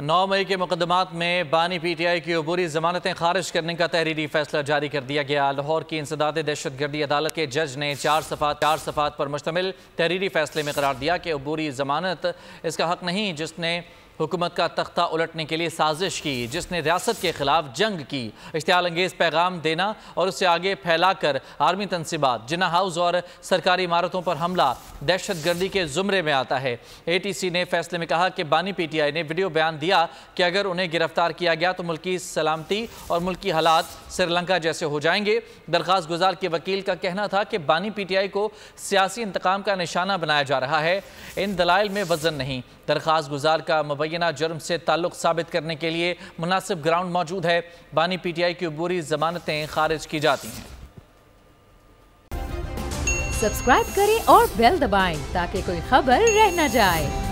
नौ मई के मुकदमात में बानी पी टी आई की अबूरी जमानतें खारिज करने का तहरीरी फैसला जारी कर दिया गया लाहौर की इंसदाद दहशतगर्दी अदालत के जज ने चार सफात चार सफात पर मुश्तमिल तहरीरी फैसले में करार दिया कि अबूरी जमानत इसका हक नहीं जिसने हुकूमत का तख्ता उलटने के लिए साजिश की जिसने रियासत के खिलाफ जंग की इश्तियाल अंगेज पैगाम देना और उससे आगे फैलाकर आर्मी तनसीबात जिना हाउस और सरकारी इमारतों पर हमला दहशत गर्दी के जुमरे में आता है ए टी सी ने फैसले में कहा कि बानी पी टी आई ने वीडियो बयान दिया कि अगर उन्हें गिरफ्तार किया गया तो मुल्की सलामती और मुल्की हालात श्रीलंका जैसे हो जाएंगे दरख्वास्त गुजार के वकील का कहना था कि बानी पी टी आई को सियासी इंतकाम का निशाना बनाया जा रहा है इन दलाइल में वजन नहीं दरख्वास्त गुजार का मुबैना जर्म से ताल्लुक साबित करने के लिए मुनासिब ग्राउंड मौजूद है बानी पी टी आई की बुरी जमानतें खारिज की जाती हैं सब्सक्राइब करें और बेल दबाएं ताकि कोई खबर रह न जाए